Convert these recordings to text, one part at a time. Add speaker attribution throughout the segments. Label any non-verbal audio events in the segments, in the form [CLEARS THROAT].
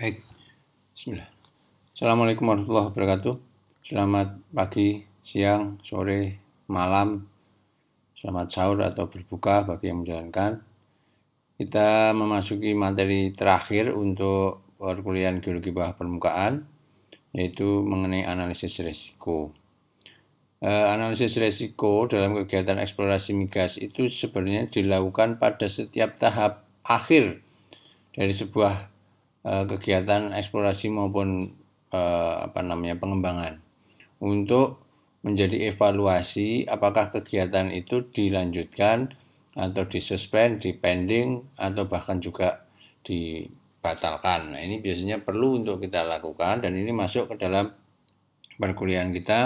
Speaker 1: Baik, Bismillah. Assalamualaikum warahmatullahi wabarakatuh. Selamat pagi, siang, sore, malam. Selamat sahur atau berbuka bagi yang menjalankan. Kita memasuki materi terakhir untuk perkuliahan geologi bawah permukaan, yaitu mengenai analisis risiko. Eh, analisis risiko dalam kegiatan eksplorasi migas itu sebenarnya dilakukan pada setiap tahap akhir dari sebuah Eh, kegiatan eksplorasi maupun eh, apa namanya pengembangan untuk menjadi evaluasi apakah kegiatan itu dilanjutkan atau disuspend, dipending atau bahkan juga dibatalkan. Nah, ini biasanya perlu untuk kita lakukan dan ini masuk ke dalam perkuliahan kita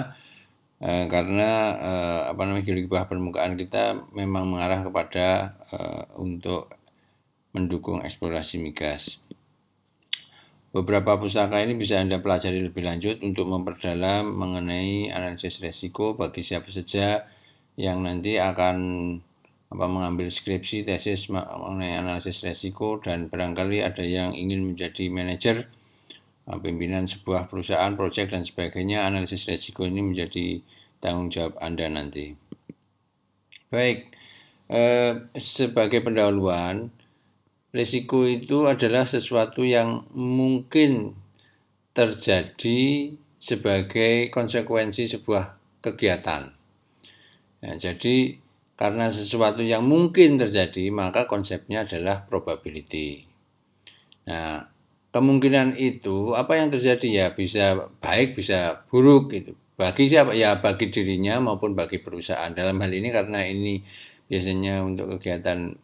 Speaker 1: eh, karena eh, apa namanya geologi bawah permukaan kita memang mengarah kepada eh, untuk mendukung eksplorasi migas. Beberapa pusaka ini bisa Anda pelajari lebih lanjut untuk memperdalam mengenai analisis resiko bagi siapa saja yang nanti akan apa mengambil skripsi, tesis mengenai analisis resiko dan barangkali ada yang ingin menjadi manajer eh, pimpinan sebuah perusahaan, proyek dan sebagainya. Analisis resiko ini menjadi tanggung jawab Anda nanti. Baik, eh, sebagai pendahuluan, Risiko itu adalah sesuatu yang mungkin terjadi sebagai konsekuensi sebuah kegiatan. Nah, jadi karena sesuatu yang mungkin terjadi, maka konsepnya adalah probability. Nah, kemungkinan itu apa yang terjadi ya bisa baik bisa buruk gitu. Bagi siapa ya bagi dirinya maupun bagi perusahaan. Dalam hal ini karena ini biasanya untuk kegiatan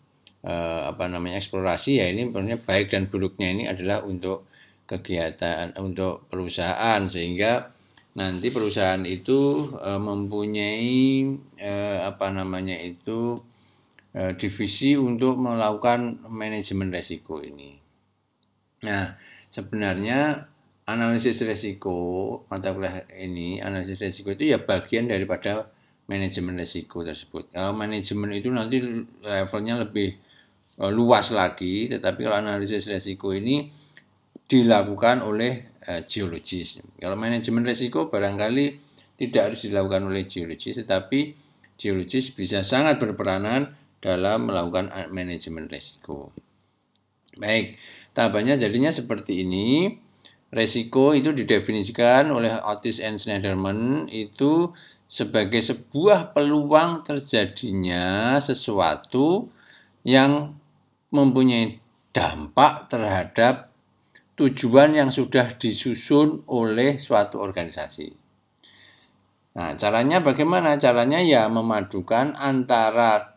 Speaker 1: eh, apa namanya eksplorasi ya ini baik dan buruknya ini adalah untuk kegiatan untuk perusahaan sehingga nanti perusahaan itu e, mempunyai e, apa namanya itu e, divisi untuk melakukan manajemen resiko ini. Nah, sebenarnya analisis resiko mata kuliah ini analisis resiko itu ya bagian daripada manajemen resiko tersebut. Kalau manajemen itu nanti levelnya lebih Eh, luas lagi, tetapi kalau analisis risiko ini dilakukan oleh eh, geologis. Kalau manajemen risiko barangkali tidak harus dilakukan oleh geologis, tetapi geologis bisa sangat berperanan dalam melakukan eh, manajemen risiko. Baik, tahapannya jadinya seperti ini. Resiko itu didefinisikan oleh Otis and Schneiderman itu sebagai sebuah peluang terjadinya sesuatu yang mempunyai dampak terhadap tujuan yang sudah disusun oleh suatu organisasi. Nah, caranya bagaimana? Caranya ya memadukan antara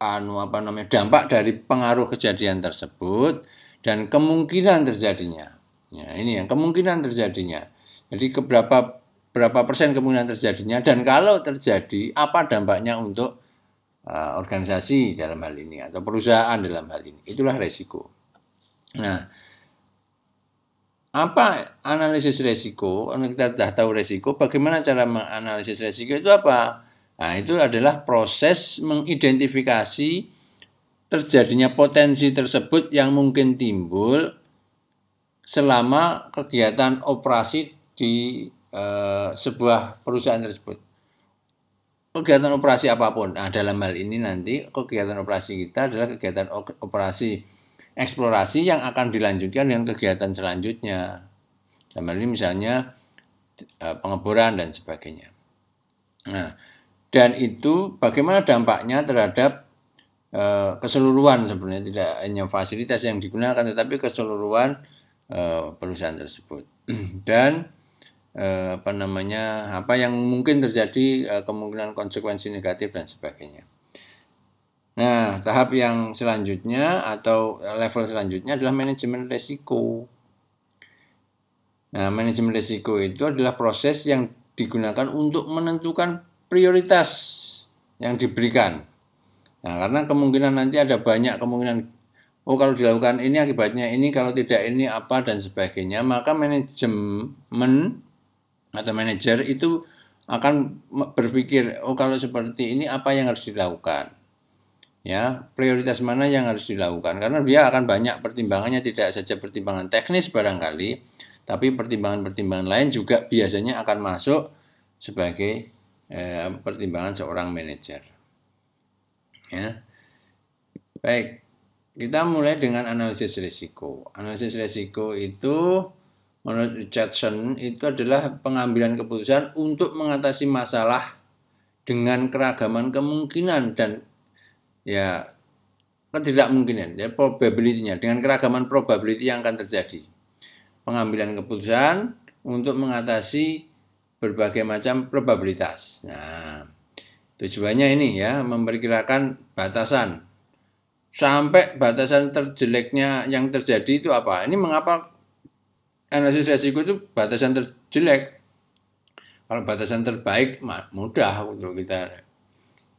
Speaker 1: anu apa namanya dampak dari pengaruh kejadian tersebut dan kemungkinan terjadinya. Ya, ini yang kemungkinan terjadinya. Jadi keberapa berapa persen kemungkinan terjadinya dan kalau terjadi apa dampaknya untuk Eh, organisasi dalam hal ini atau perusahaan dalam hal ini. Itulah resiko. Nah, apa analisis resiko? Kita sudah tahu resiko. Bagaimana cara menganalisis resiko itu apa? Nah, itu adalah proses mengidentifikasi terjadinya potensi tersebut yang mungkin timbul selama kegiatan operasi di e, sebuah perusahaan tersebut kegiatan operasi apapun. Nah, dalam hal ini nanti kegiatan operasi kita adalah kegiatan operasi eksplorasi yang akan dilanjutkan dengan kegiatan selanjutnya. Dalam hal ini misalnya eh, pengeboran dan sebagainya. Nah, dan itu bagaimana dampaknya terhadap eh, keseluruhan sebenarnya tidak hanya fasilitas yang digunakan tetapi keseluruhan eh, perusahaan tersebut. [CLEARS THROAT] dan eh, apa namanya apa yang mungkin terjadi eh, kemungkinan konsekuensi negatif dan sebagainya. Nah, tahap yang selanjutnya atau level selanjutnya adalah manajemen risiko. Nah, manajemen risiko itu adalah proses yang digunakan untuk menentukan prioritas yang diberikan. Nah, karena kemungkinan nanti ada banyak kemungkinan oh kalau dilakukan ini akibatnya ini kalau tidak ini apa dan sebagainya, maka manajemen atau manajer itu akan berpikir oh kalau seperti ini apa yang harus dilakukan ya prioritas mana yang harus dilakukan karena dia akan banyak pertimbangannya tidak saja pertimbangan teknis barangkali tapi pertimbangan-pertimbangan lain juga biasanya akan masuk sebagai eh, pertimbangan seorang manajer ya baik kita mulai dengan analisis risiko analisis risiko itu menurut Richardson itu adalah pengambilan keputusan untuk mengatasi masalah dengan keragaman kemungkinan dan ya ketidakmungkinan ya probability-nya dengan keragaman probability yang akan terjadi. Pengambilan keputusan untuk mengatasi berbagai macam probabilitas. Nah, tujuannya ini ya memperkirakan batasan sampai batasan terjeleknya yang terjadi itu apa? Ini mengapa analisis resiko itu batasan terjelek. Kalau batasan terbaik mudah untuk kita.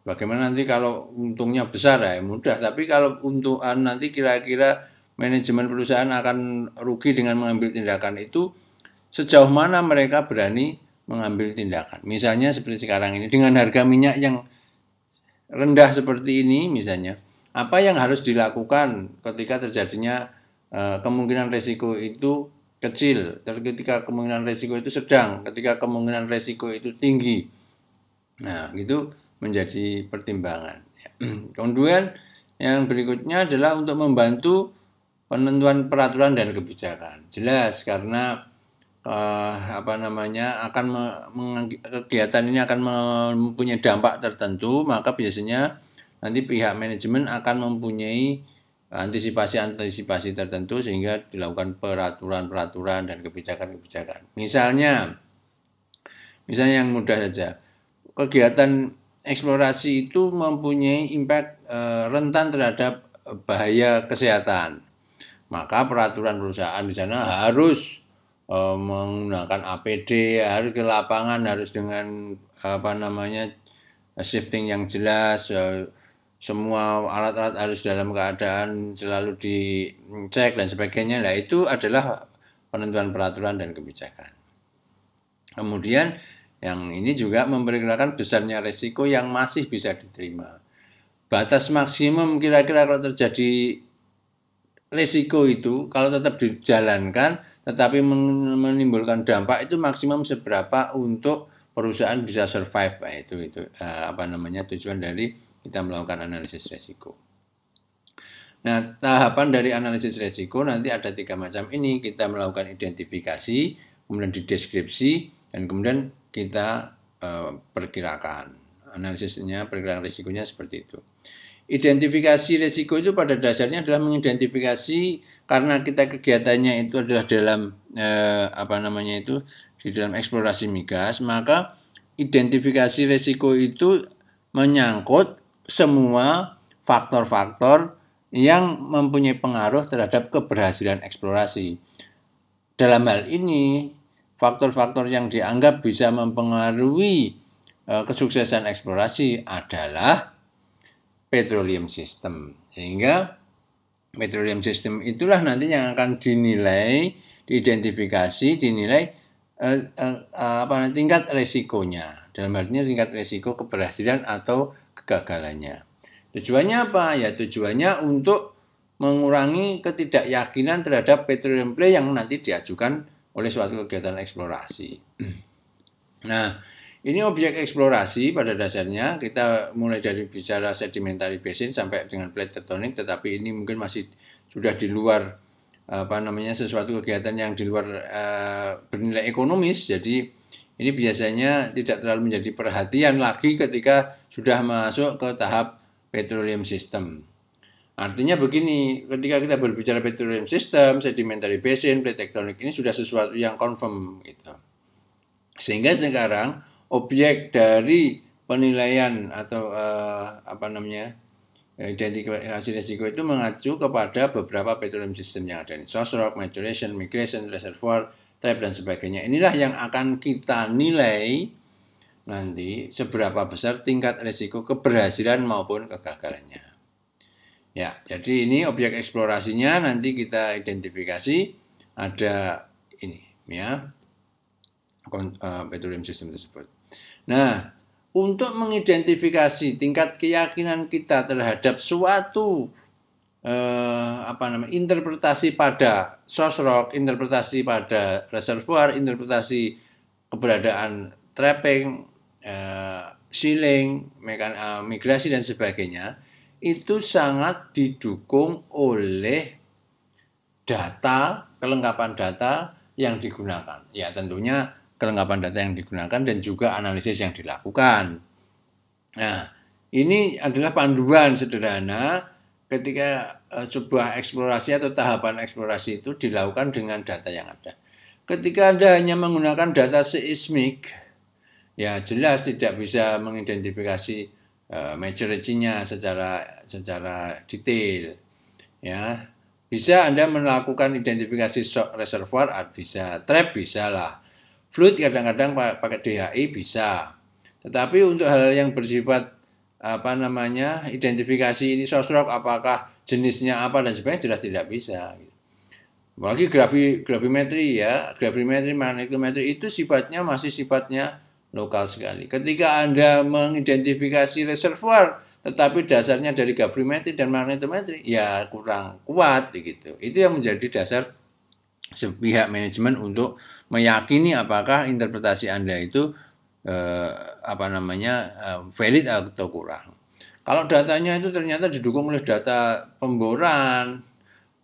Speaker 1: Bagaimana nanti kalau untungnya besar ya mudah. Tapi kalau untuk ah, nanti kira-kira manajemen perusahaan akan rugi dengan mengambil tindakan itu sejauh mana mereka berani mengambil tindakan. Misalnya seperti sekarang ini dengan harga minyak yang rendah seperti ini misalnya, apa yang harus dilakukan ketika terjadinya eh, kemungkinan resiko itu kecil, dan ketika kemungkinan resiko itu sedang, ketika kemungkinan resiko itu tinggi. Nah, gitu menjadi pertimbangan. Ya. [CLEARS THROAT] Kemudian yang berikutnya adalah untuk membantu penentuan peraturan dan kebijakan. Jelas karena eh, apa namanya akan kegiatan ini akan mempunyai dampak tertentu, maka biasanya nanti pihak manajemen akan mempunyai antisipasi-antisipasi tertentu sehingga dilakukan peraturan-peraturan dan kebijakan-kebijakan. Misalnya, misalnya yang mudah saja, kegiatan eksplorasi itu mempunyai impact eh, rentan terhadap bahaya kesehatan. Maka peraturan perusahaan di sana harus e, menggunakan APD, harus ke lapangan, harus dengan apa namanya shifting yang jelas, eh, semua alat-alat harus dalam keadaan selalu dicek dan sebagainya. Nah, itu adalah penentuan peraturan dan kebijakan. Kemudian yang ini juga memperkenalkan besarnya resiko yang masih bisa diterima. Batas maksimum kira-kira kalau terjadi resiko itu kalau tetap dijalankan tetapi menimbulkan dampak itu maksimum seberapa untuk perusahaan bisa survive nah, itu itu eh, apa namanya tujuan dari kita melakukan analisis resiko. Nah, tahapan dari analisis resiko nanti ada tiga macam ini. Kita melakukan identifikasi, kemudian dideskripsi, dan kemudian kita uh, perkirakan. Analisisnya, perkiraan risikonya seperti itu. Identifikasi resiko itu pada dasarnya adalah mengidentifikasi karena kita kegiatannya itu adalah dalam eh, apa namanya itu di dalam eksplorasi migas, maka identifikasi resiko itu menyangkut semua faktor-faktor yang mempunyai pengaruh terhadap keberhasilan eksplorasi. Dalam hal ini, faktor-faktor yang dianggap bisa mempengaruhi e, kesuksesan eksplorasi adalah petroleum system. Sehingga petroleum system itulah nanti yang akan dinilai, diidentifikasi, dinilai eh, eh, apa tingkat resikonya. Dalam artinya tingkat resiko keberhasilan atau kegagalannya. Tujuannya apa? Ya tujuannya untuk mengurangi ketidakyakinan terhadap petroleum play yang nanti diajukan oleh suatu kegiatan eksplorasi. [CLEARS THROAT] Nah, ini objek eksplorasi pada dasarnya kita mulai dari bicara sedimentary basin sampai dengan plate tectonic, tetapi ini mungkin masih sudah di luar apa namanya sesuatu kegiatan yang di luar uh, bernilai ekonomis. Jadi ini biasanya tidak terlalu menjadi perhatian lagi ketika sudah masuk ke tahap petroleum system. Artinya begini, ketika kita berbicara petroleum system, sedimentary basin, plate tectonic ini sudah sesuatu yang confirm gitu. Sehingga sekarang objek dari penilaian atau uh, apa namanya identifikasi risiko itu mengacu kepada beberapa petroleum system yang ada. Source rock, maturation, migration, reservoir, trap dan sebagainya. Inilah yang akan kita nilai nanti seberapa besar tingkat risiko keberhasilan maupun kegagalannya. Ya, jadi ini objek eksplorasinya nanti kita identifikasi ada ini ya eh, petroleum system tersebut. Nah, untuk mengidentifikasi tingkat keyakinan kita terhadap suatu eh, apa namanya interpretasi pada source rock interpretasi pada reservoir, interpretasi keberadaan trapping, eh, shilling, eh, migrasi dan sebagainya itu sangat didukung oleh data kelengkapan data yang digunakan. Ya tentunya kelengkapan data yang digunakan dan juga analisis yang dilakukan. Nah, ini adalah panduan sederhana ketika eh, sebuah eksplorasi atau tahapan eksplorasi itu dilakukan dengan data yang ada. Ketika Anda hanya menggunakan data seismik, ya jelas tidak bisa mengidentifikasi uh, majority-nya secara secara detail. Ya, bisa Anda melakukan identifikasi shock reservoir, ah, bisa trap bisa lah. Fluid kadang-kadang pakai DHI bisa. Tetapi untuk hal yang bersifat apa namanya identifikasi ini sosrok apakah jenisnya apa dan sebagainya jelas tidak bisa. Gitu. Apalagi grafi, grafimetri ya, grafimetri, magnetometri itu sifatnya masih sifatnya lokal sekali. Ketika Anda mengidentifikasi reservoir, tetapi dasarnya dari gravimetri dan magnetometri, ya kurang kuat gitu Itu yang menjadi dasar pihak manajemen untuk meyakini apakah interpretasi Anda itu eh, apa namanya eh, valid atau kurang. Kalau datanya itu ternyata didukung oleh data pemboran,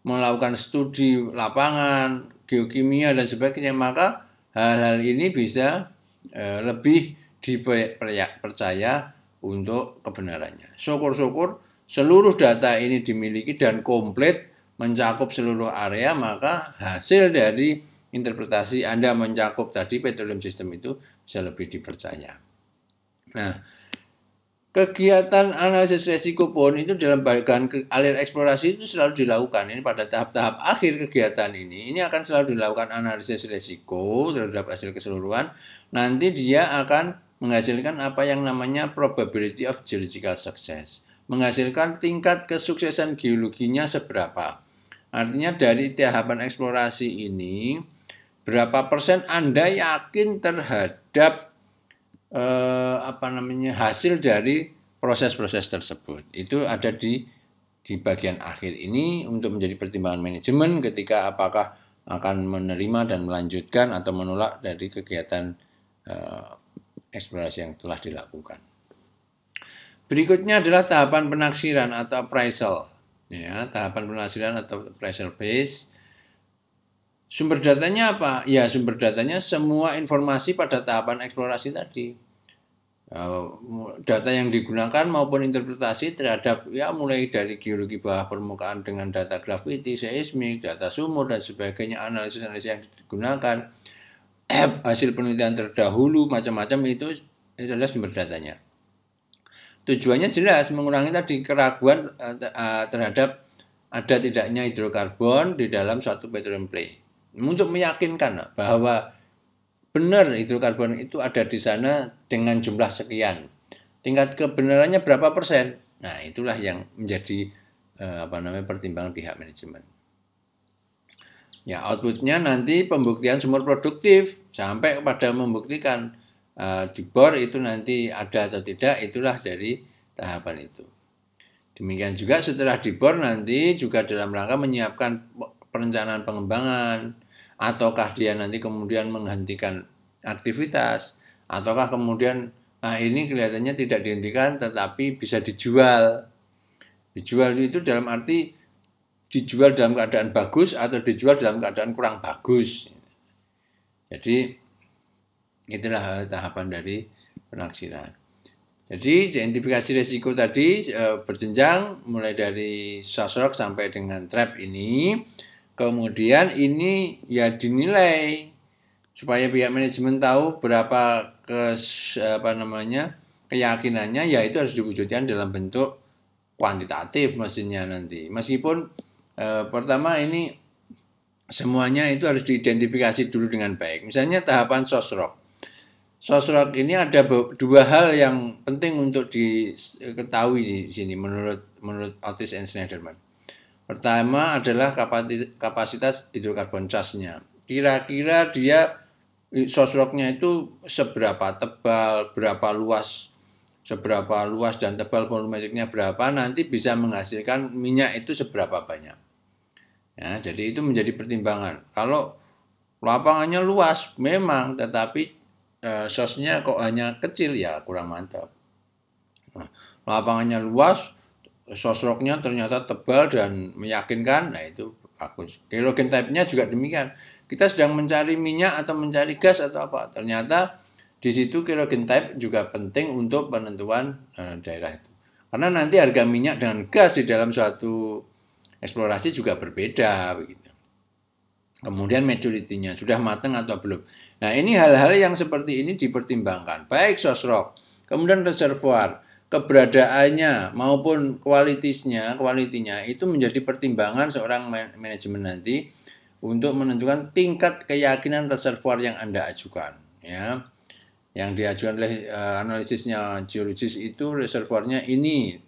Speaker 1: melakukan studi lapangan, geokimia dan sebagainya, maka hal-hal ini bisa eh, lebih dipercaya untuk kebenarannya. Syukur-syukur seluruh data ini dimiliki dan komplit mencakup seluruh area, maka hasil dari interpretasi Anda mencakup tadi petroleum system itu bisa lebih dipercaya. Nah, kegiatan analisis resiko pun itu dalam bagian alir eksplorasi itu selalu dilakukan. Ini pada tahap-tahap akhir kegiatan ini, ini akan selalu dilakukan analisis resiko terhadap hasil keseluruhan. Nanti dia akan menghasilkan apa yang namanya probability of geological success. Menghasilkan tingkat kesuksesan geologinya seberapa. Artinya dari tahapan eksplorasi ini, berapa persen Anda yakin terhadap terhadap eh, apa namanya hasil dari proses-proses tersebut. Itu ada di di bagian akhir ini untuk menjadi pertimbangan manajemen ketika apakah akan menerima dan melanjutkan atau menolak dari kegiatan eh, eksplorasi yang telah dilakukan. Berikutnya adalah tahapan penaksiran atau appraisal. Ya, tahapan penaksiran atau appraisal base Sumber datanya apa? Ya, sumber datanya semua informasi pada tahapan eksplorasi tadi. Ya, data yang digunakan maupun interpretasi terhadap ya mulai dari geologi bawah permukaan dengan data grafiti, seismik, data sumur dan sebagainya, analisis-analisis yang digunakan, [CLEARS THROAT] hasil penelitian terdahulu, macam-macam itu adalah sumber datanya. Tujuannya jelas mengurangi tadi keraguan eh, eh, terhadap ada tidaknya hidrokarbon di dalam suatu petroleum play untuk meyakinkan bahwa benar hidrokarbon itu ada di sana dengan jumlah sekian. Tingkat kebenarannya berapa persen? Nah, itulah yang menjadi eh, apa namanya pertimbangan pihak manajemen. Ya, outputnya nanti pembuktian sumber produktif sampai kepada membuktikan eh, di bor itu nanti ada atau tidak, itulah dari tahapan itu. Demikian juga setelah di bor nanti juga dalam rangka menyiapkan perencanaan pengembangan, ataukah dia nanti kemudian menghentikan aktivitas ataukah kemudian nah ini kelihatannya tidak dihentikan tetapi bisa dijual dijual itu dalam arti dijual dalam keadaan bagus atau dijual dalam keadaan kurang bagus jadi itulah tahapan dari penaksiran jadi identifikasi risiko tadi eh, berjenjang mulai dari sosok sampai dengan trap ini Kemudian ini ya dinilai supaya pihak manajemen tahu berapa ke apa namanya keyakinannya ya itu harus diwujudkan dalam bentuk kuantitatif mestinya nanti. Meskipun e, pertama ini semuanya itu harus diidentifikasi dulu dengan baik. Misalnya tahapan sosrok. Sosrok ini ada dua hal yang penting untuk diketahui di sini menurut menurut Otis and Schneiderman. Pertama adalah kapasitas hidrokarbon casnya. Kira-kira dia sosroknya itu seberapa tebal, berapa luas, seberapa luas dan tebal volumetriknya berapa, nanti bisa menghasilkan minyak itu seberapa banyak. Ya, jadi itu menjadi pertimbangan. Kalau lapangannya luas memang, tetapi e, sosnya kok hanya kecil ya kurang mantap. Nah, lapangannya luas, sosoknya ternyata tebal dan meyakinkan, nah itu bagus. Kelogen type-nya juga demikian. Kita sedang mencari minyak atau mencari gas atau apa, ternyata di situ kelogen type juga penting untuk penentuan uh, daerah itu. Karena nanti harga minyak dengan gas di dalam suatu eksplorasi juga berbeda begitu. Kemudian maturity-nya sudah matang atau belum. Nah, ini hal-hal yang seperti ini dipertimbangkan, baik sosrok, kemudian reservoir, keberadaannya maupun kualitasnya, kualitinya itu menjadi pertimbangan seorang manajemen nanti untuk menentukan tingkat keyakinan reservoir yang Anda ajukan, ya. Yang diajukan oleh uh, analisisnya geologis itu reservoirnya ini,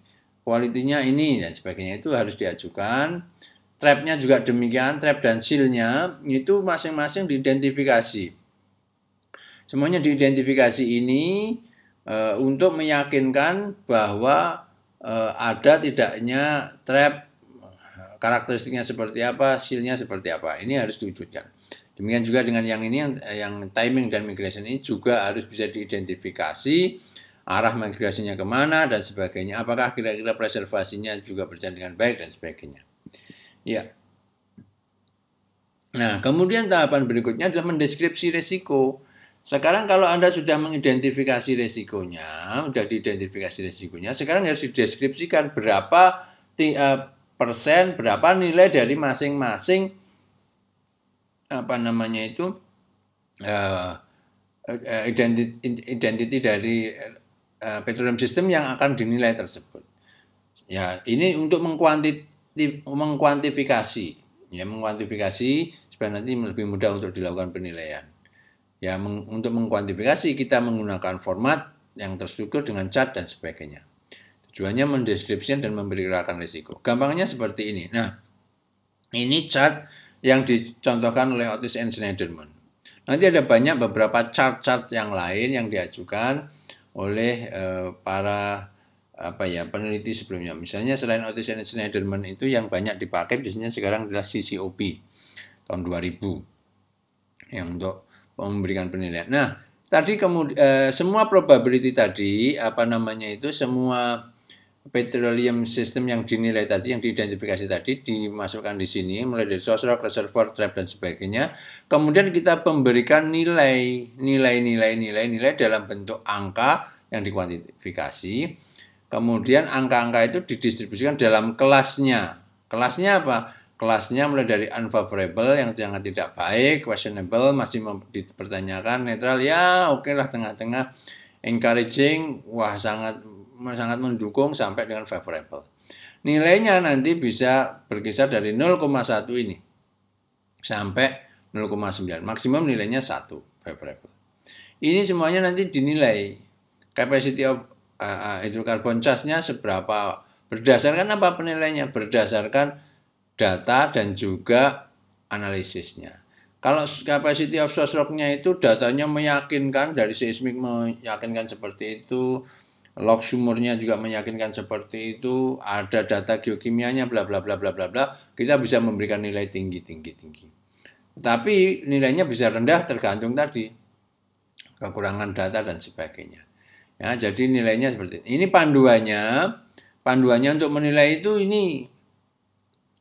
Speaker 1: kualitinya ini dan sebagainya itu harus diajukan. Trapnya juga demikian, trap dan sealnya itu masing-masing diidentifikasi. Semuanya diidentifikasi ini, Eh, untuk meyakinkan bahwa uh, ada tidaknya trap karakteristiknya seperti apa, silnya seperti apa. Ini harus diwujudkan. Demikian juga dengan yang ini yang, eh, yang timing dan migration ini juga harus bisa diidentifikasi arah migrasinya kemana dan sebagainya. Apakah kira-kira preservasinya juga berjalan dengan baik dan sebagainya. Ya. Nah, kemudian tahapan berikutnya adalah mendeskripsi resiko. Sekarang kalau Anda sudah mengidentifikasi resikonya, sudah diidentifikasi resikonya, sekarang harus dideskripsikan berapa eh, persen, berapa nilai dari masing-masing apa namanya itu uh, eh, eh, identity, dari uh, petroleum system yang akan dinilai tersebut. Ya, ini untuk mengkuantifikasi, ya mengkuantifikasi supaya nanti lebih mudah untuk dilakukan penilaian. Ya, meng, untuk mengkuantifikasi kita menggunakan format yang terstruktur dengan chart dan sebagainya. Tujuannya mendeskripsikan dan memperkirakan risiko. Gampangnya seperti ini. Nah, ini chart yang dicontohkan oleh Otis and Schneiderman. Nanti ada banyak beberapa chart-chart yang lain yang diajukan oleh eh, para apa ya peneliti sebelumnya. Misalnya selain Otis and Schneiderman itu yang banyak dipakai biasanya sekarang adalah CCOP tahun 2000 yang untuk memberikan penilaian. Nah, tadi kemudian eh, semua probability tadi apa namanya itu semua petroleum system yang dinilai tadi yang diidentifikasi tadi dimasukkan di sini mulai dari source rock, reservoir, trap dan sebagainya. Kemudian kita memberikan nilai nilai-nilai nilai-nilai dalam bentuk angka yang dikuantifikasi. Kemudian angka-angka itu didistribusikan dalam kelasnya. Kelasnya apa? kelasnya mulai dari unfavorable yang sangat tidak baik, questionable, masih dipertanyakan, netral ya oke okay lah tengah-tengah, encouraging, wah sangat sangat mendukung sampai dengan favorable. Nilainya nanti bisa berkisar dari 0,1 ini sampai 0,9. Maksimum nilainya 1 favorable. Ini semuanya nanti dinilai capacity of uh, eh, uh, eh, hidrokarbon charge-nya seberapa berdasarkan apa penilainya Berdasarkan data dan juga analisisnya. Kalau capacity of shock-nya itu datanya meyakinkan dari seismik meyakinkan seperti itu, log sumurnya juga meyakinkan seperti itu, ada data geokimianya bla bla bla bla bla bla, kita bisa memberikan nilai tinggi tinggi tinggi. Tapi nilainya bisa rendah tergantung tadi kekurangan data dan sebagainya. Ya, jadi nilainya seperti ini. Ini panduannya, panduannya untuk menilai itu ini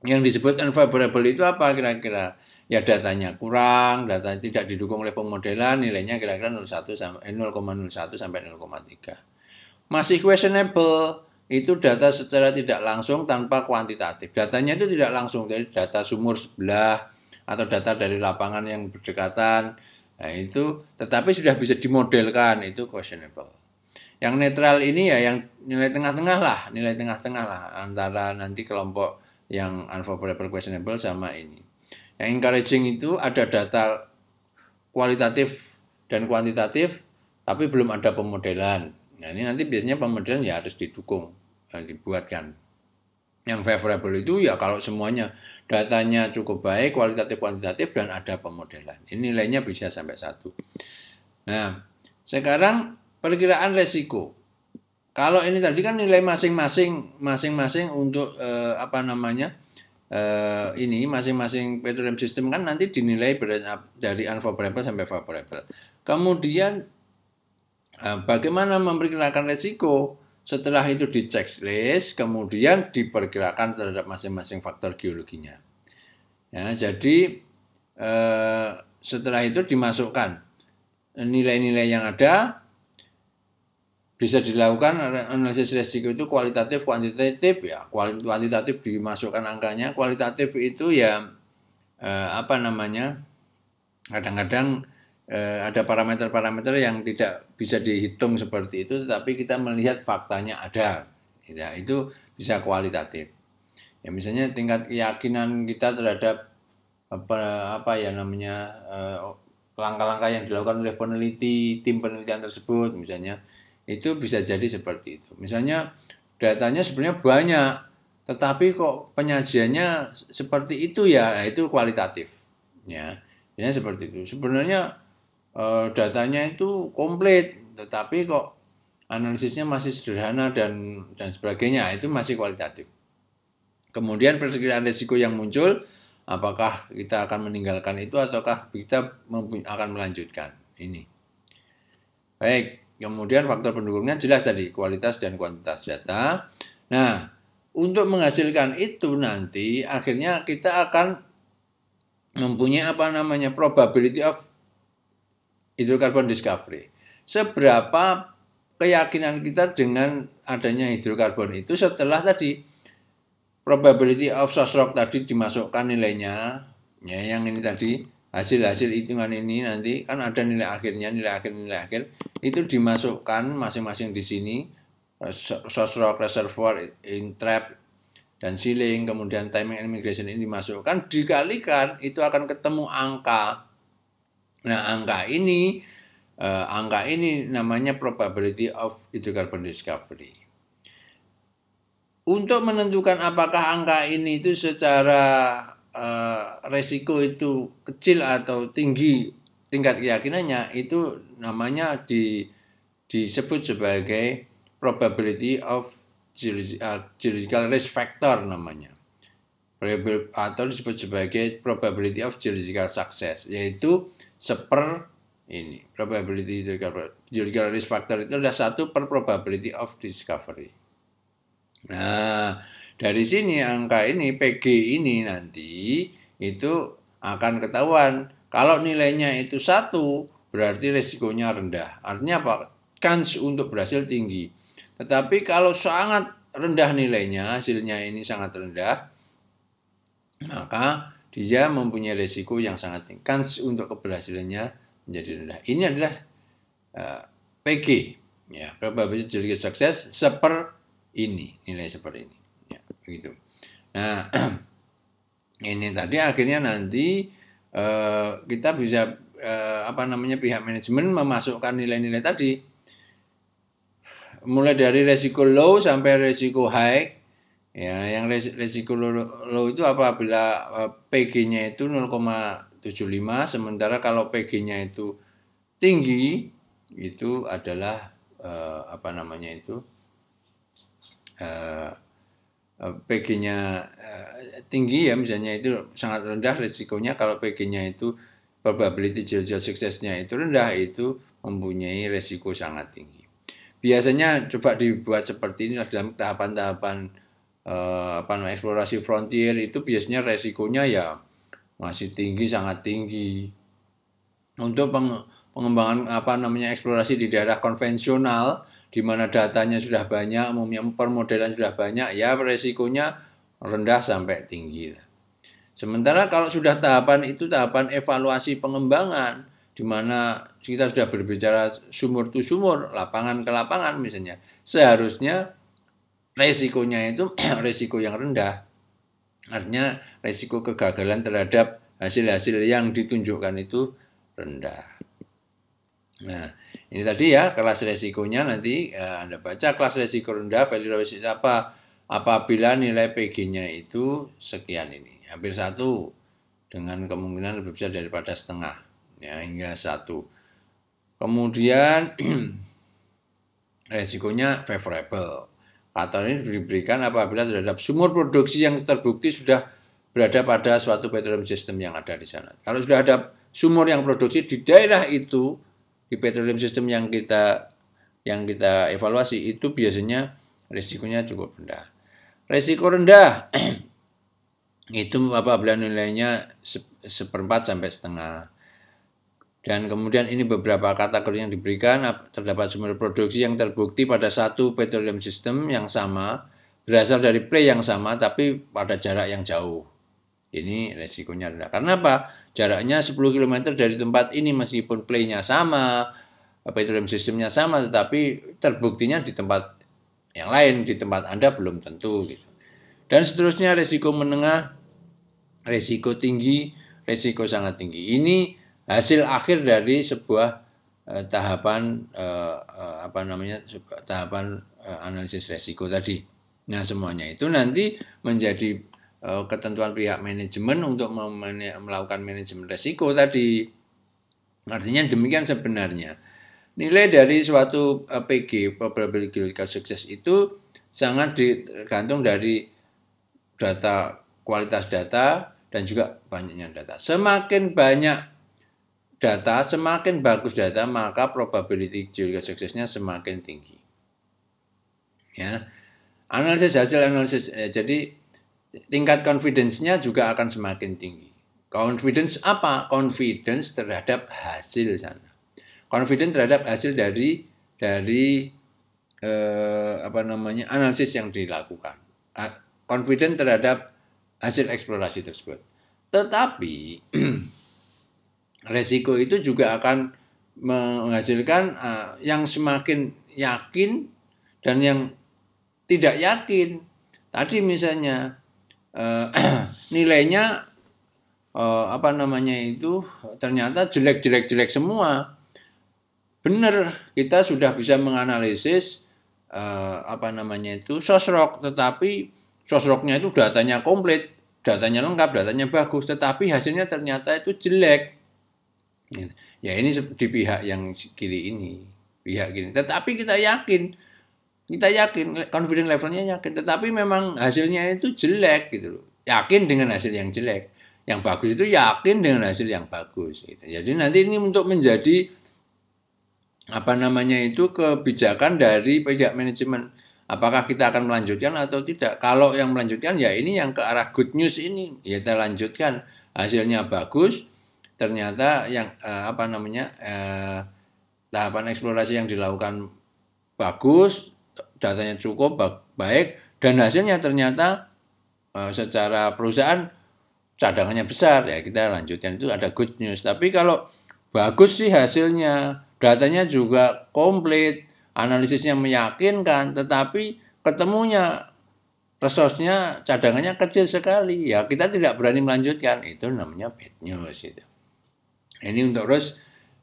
Speaker 1: yang disebut unfavorable itu apa kira-kira? Ya datanya kurang, data tidak didukung oleh pemodelan, nilainya kira-kira 0,1 sampai 0,01 eh, sampai 0,3. Masih questionable itu data secara tidak langsung tanpa kuantitatif. Datanya itu tidak langsung dari data sumur sebelah atau data dari lapangan yang berdekatan. Nah, itu tetapi sudah bisa dimodelkan itu questionable. Yang netral ini ya yang nilai tengah-tengah lah, nilai tengah-tengah lah antara nanti kelompok yang unfavorable questionable sama ini. Yang encouraging itu ada data kualitatif dan kuantitatif tapi belum ada pemodelan. Nah, ini nanti biasanya pemodelan ya harus didukung, eh, dibuatkan. Yang favorable itu ya kalau semuanya datanya cukup baik, kualitatif, kuantitatif, dan ada pemodelan. Ini nilainya bisa sampai satu. Nah, sekarang perkiraan resiko. Kalau ini tadi kan nilai masing-masing masing-masing untuk eh, apa namanya? eh, ini masing-masing petroleum system kan nanti dinilai dari unfavorable sampai favorable. Kemudian eh, bagaimana memperkirakan resiko? Setelah itu di checklist, kemudian diperkirakan terhadap masing-masing faktor geologinya. Ya, jadi eh, setelah itu dimasukkan nilai-nilai yang ada bisa dilakukan analisis risiko itu kualitatif kuantitatif ya kuantitatif dimasukkan angkanya kualitatif itu ya eh, apa namanya kadang-kadang eh, ada parameter-parameter yang tidak bisa dihitung seperti itu tetapi kita melihat faktanya ada ya, itu bisa kualitatif ya misalnya tingkat keyakinan kita terhadap apa apa ya namanya eh, langkah-langkah yang dilakukan oleh peneliti tim penelitian tersebut misalnya itu bisa jadi seperti itu. Misalnya datanya sebenarnya banyak, tetapi kok penyajiannya seperti itu ya, nah, itu kualitatif. Ya, ya seperti itu. Sebenarnya eh, datanya itu komplit, tetapi kok analisisnya masih sederhana dan dan sebagainya, itu masih kualitatif. Kemudian perkiraan risiko yang muncul, apakah kita akan meninggalkan itu ataukah kita akan melanjutkan ini. Baik, Kemudian faktor pendukungnya jelas tadi kualitas dan kuantitas data. Nah, untuk menghasilkan itu nanti akhirnya kita akan mempunyai apa namanya probability of hidrokarbon discovery. Seberapa keyakinan kita dengan adanya hidrokarbon itu setelah tadi probability of source rock tadi dimasukkan nilainya ya yang ini tadi hasil-hasil hitungan ini nanti kan ada nilai akhirnya, nilai akhir, nilai akhir itu dimasukkan masing-masing di sini sosro reservoir, entrap dan ceiling, kemudian timing immigration ini dimasukkan dikalikan itu akan ketemu angka. Nah, angka ini eh, angka ini namanya probability of hydrocarbon discovery untuk menentukan apakah angka ini itu secara Eh, resiko itu kecil atau tinggi tingkat keyakinannya itu namanya di disebut sebagai probability of eh, geological risk factor namanya atau disebut sebagai probability of geological success yaitu seper ini probability geological risk factor itu adalah satu per probability of discovery. Nah, dari sini angka ini PG ini nanti itu akan ketahuan. Kalau nilainya itu satu, berarti resikonya rendah. Artinya apa? Kans untuk berhasil tinggi. Tetapi kalau sangat rendah nilainya, hasilnya ini sangat rendah, maka dia mempunyai resiko yang sangat tinggi. Kans untuk keberhasilannya menjadi rendah. Ini adalah uh, eh, PG, ya, probability sukses seper ini, nilai seperti ini gitu. Nah, [CLEARS THROAT] ini tadi akhirnya nanti eh, kita bisa eh, apa namanya pihak manajemen memasukkan nilai-nilai tadi mulai dari resiko low sampai resiko high ya yang resiko low, low itu apabila eh, PG-nya itu 0,75 sementara kalau PG-nya itu tinggi itu adalah eh, apa namanya itu eh, Eh, PG-nya eh, tinggi ya misalnya itu sangat rendah risikonya kalau PG-nya itu probability jual-jual suksesnya itu rendah itu mempunyai resiko sangat tinggi. Biasanya coba dibuat seperti ini dalam tahapan-tahapan eh, apa namanya eksplorasi frontier itu biasanya resikonya ya masih tinggi sangat tinggi. Untuk pengembangan apa namanya eksplorasi di daerah konvensional di mana datanya sudah banyak, umumnya permodelan sudah banyak, ya resikonya rendah sampai tinggi. Sementara kalau sudah tahapan itu tahapan evaluasi pengembangan, di mana kita sudah berbicara sumur to sumur, lapangan ke lapangan misalnya, seharusnya resikonya itu [CLEARS THROAT] resiko yang rendah. Artinya resiko kegagalan terhadap hasil-hasil yang ditunjukkan itu rendah. Nah, ini tadi ya kelas resikonya nanti ya, Anda baca kelas resiko rendah value risk apa apabila nilai PG-nya itu sekian ini hampir satu dengan kemungkinan lebih besar daripada setengah ya hingga satu. Kemudian [CLEARS THROAT] resikonya favorable. Atau ini diberikan apabila terhadap sumur produksi yang terbukti sudah berada pada suatu petroleum system yang ada di sana. Kalau sudah ada sumur yang produksi di daerah itu di petroleum system yang kita yang kita evaluasi itu biasanya risikonya cukup rendah. Risiko rendah [CLEARS THROAT] itu apa? apabila nilainya seperempat sampai setengah. Dan kemudian ini beberapa kategori yang diberikan, terdapat sumber produksi yang terbukti pada satu petroleum system yang sama, berasal dari play yang sama tapi pada jarak yang jauh. Ini resikonya rendah. Karena apa? Jaraknya 10 km dari tempat ini meskipun play-nya sama, petroleum sistemnya sama, tetapi terbuktinya di tempat yang lain, di tempat Anda belum tentu. Gitu. Dan seterusnya resiko menengah, resiko tinggi, resiko sangat tinggi. Ini hasil akhir dari sebuah eh, tahapan eh, eh, apa namanya tahapan eh, analisis resiko tadi. Nah semuanya itu nanti menjadi Eh, ketentuan pihak manajemen untuk melakukan manajemen risiko tadi. Artinya demikian sebenarnya. Nilai dari suatu eh, PG, probability of success itu sangat digantung dari data kualitas data dan juga banyaknya data. Semakin banyak data, semakin bagus data, maka probability success suksesnya semakin tinggi. Ya. Analisis hasil analisis ya, jadi tingkat confidence-nya juga akan semakin tinggi. Confidence apa? Confidence terhadap hasil sana. Confidence terhadap hasil dari dari eh, apa namanya analisis yang dilakukan. Confidence terhadap hasil eksplorasi tersebut. Tetapi [CLEARS THROAT] resiko itu juga akan menghasilkan uh, yang semakin yakin dan yang tidak yakin. Tadi misalnya Eh, [CLEARS THROAT] nilainya uh, apa namanya itu ternyata jelek-jelek-jelek semua. Benar, kita sudah bisa menganalisis uh, apa namanya itu sosrok, tetapi sosroknya itu datanya komplit, datanya lengkap, datanya bagus, tetapi hasilnya ternyata itu jelek. Gitu. Ya ini di pihak yang kiri ini, pihak kiri. Tetapi kita yakin kita yakin, confident levelnya yakin. Tetapi memang hasilnya itu jelek gitu loh. Yakin dengan hasil yang jelek. Yang bagus itu yakin dengan hasil yang bagus. Gitu. Jadi nanti ini untuk menjadi apa namanya itu kebijakan dari pajak manajemen apakah kita akan melanjutkan atau tidak. Kalau yang melanjutkan ya ini yang ke arah good news ini ya kita lanjutkan hasilnya bagus. Ternyata yang eh, apa namanya eh, tahapan eksplorasi yang dilakukan bagus, datanya cukup baik dan hasilnya ternyata e, secara perusahaan cadangannya besar ya kita lanjutkan itu ada good news tapi kalau bagus sih hasilnya datanya juga komplit analisisnya meyakinkan tetapi ketemunya resource-nya cadangannya kecil sekali ya kita tidak berani melanjutkan itu namanya bad news itu ini untuk terus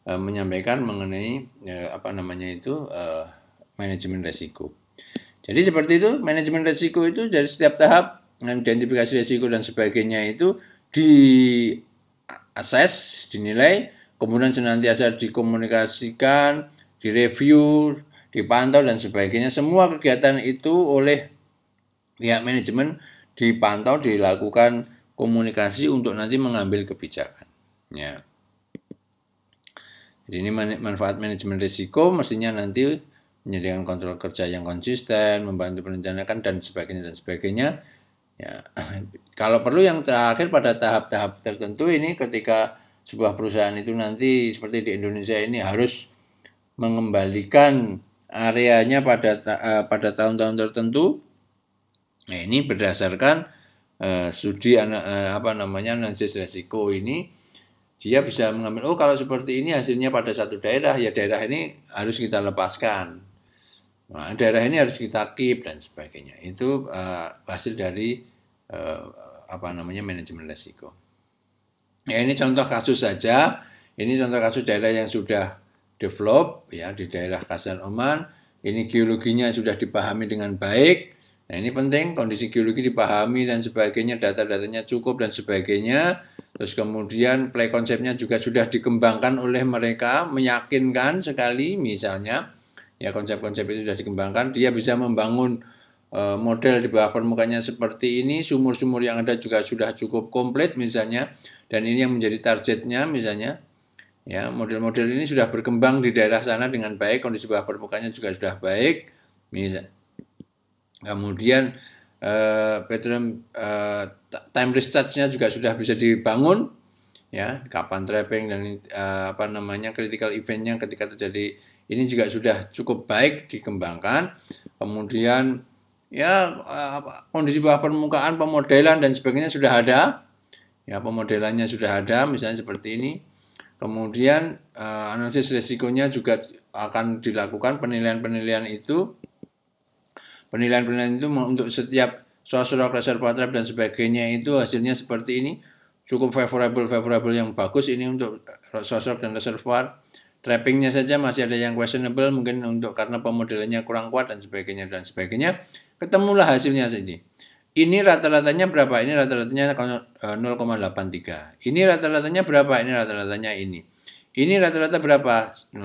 Speaker 1: e, menyampaikan mengenai e, apa namanya itu manajemen resiko jadi seperti itu manajemen risiko itu dari setiap tahap identifikasi risiko dan sebagainya itu di assess, dinilai, kemudian senantiasa dikomunikasikan, direview, dipantau dan sebagainya. Semua kegiatan itu oleh pihak manajemen dipantau, dilakukan komunikasi untuk nanti mengambil kebijakan. Ya. Jadi ini manfaat manajemen risiko mestinya nanti menyediakan kontrol kerja yang konsisten, membantu perencanaan dan sebagainya dan sebagainya. Ya, [CLEARS THROAT] kalau perlu yang terakhir pada tahap-tahap tertentu ini ketika sebuah perusahaan itu nanti seperti di Indonesia ini harus mengembalikan areanya pada ta eh, pada tahun-tahun tertentu. Nah, ini berdasarkan uh, studi uh, apa namanya analisis resiko ini dia bisa mengambil oh kalau seperti ini hasilnya pada satu daerah ya daerah ini harus kita lepaskan Nah, daerah ini harus kita keep dan sebagainya. Itu uh, hasil dari uh, apa namanya manajemen resiko. Ya, ini contoh kasus saja. Ini contoh kasus daerah yang sudah develop ya di daerah Khasan Oman. Ini geologinya sudah dipahami dengan baik. Nah, ini penting kondisi geologi dipahami dan sebagainya, data-datanya cukup dan sebagainya. Terus kemudian play konsepnya juga sudah dikembangkan oleh mereka, meyakinkan sekali misalnya ya konsep-konsep itu sudah dikembangkan dia bisa membangun e, model di bawah permukaannya seperti ini sumur-sumur yang ada juga sudah cukup komplit misalnya dan ini yang menjadi targetnya misalnya ya model-model ini sudah berkembang di daerah sana dengan baik kondisi bawah permukaannya juga sudah baik misalnya. kemudian e, eh, petroleum e, eh, time restart nya juga sudah bisa dibangun ya kapan trapping dan e, apa namanya critical event-nya ketika terjadi ini juga sudah cukup baik dikembangkan. Kemudian ya eh, kondisi bawah permukaan, pemodelan dan sebagainya sudah ada. Ya, pemodelannya sudah ada misalnya seperti ini. Kemudian eh, analisis risikonya juga akan dilakukan penilaian-penilaian itu. Penilaian-penilaian itu untuk setiap sosial soal reservoir dan sebagainya itu hasilnya seperti ini. Cukup favorable favorable yang bagus ini untuk sosok dan reservoir trappingnya saja masih ada yang questionable mungkin untuk karena pemodelannya kurang kuat dan sebagainya dan sebagainya ketemulah hasilnya saja ini rata-ratanya berapa ini rata-ratanya 0,83 e, ini rata-ratanya berapa ini rata-ratanya ini ini rata-rata berapa 0,6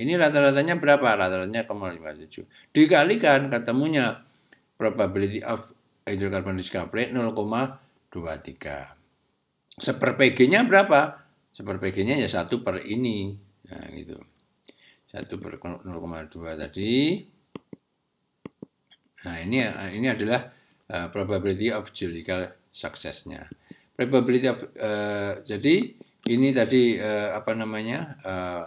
Speaker 1: ini rata-ratanya berapa rata-ratanya 0,57 dikalikan ketemunya probability of hydrocarbon discovery 0,23 seper PG-nya berapa? Seper PG-nya ya satu per ini Nah, gitu. satu per 0,2 tadi. Nah, ini ini adalah uh, probability of juridical success-nya. Probability of, uh, jadi ini tadi uh, apa namanya? Uh,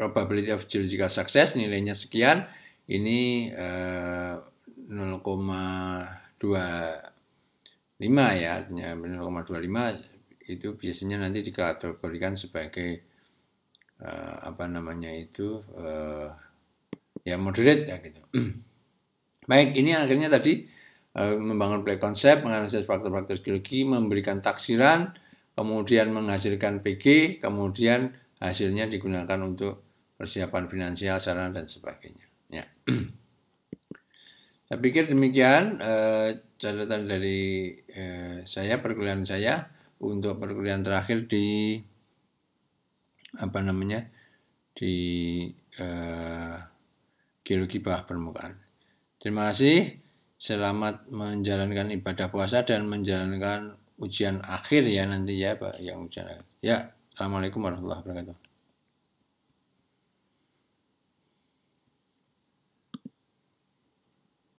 Speaker 1: probability of juridical success nilainya sekian. Ini uh, 0,25 ya, artinya 0,25 itu biasanya nanti dikategorikan sebagai uh, apa namanya itu uh, ya moderate ya gitu. [CLEARS THROAT] Baik, ini akhirnya tadi uh, membangun play konsep, menganalisis faktor-faktor geologi, memberikan taksiran, kemudian menghasilkan PG, kemudian hasilnya digunakan untuk persiapan finansial, sarana dan sebagainya. Ya. [CLEARS THROAT] saya pikir demikian eh, catatan dari eh, saya perkuliahan saya untuk perkuliahan terakhir di apa namanya di eh, geologi bawah permukaan. Terima kasih. Selamat menjalankan ibadah puasa dan menjalankan ujian akhir ya nanti ya Pak yang ujian akhir. Ya, Assalamualaikum warahmatullahi wabarakatuh.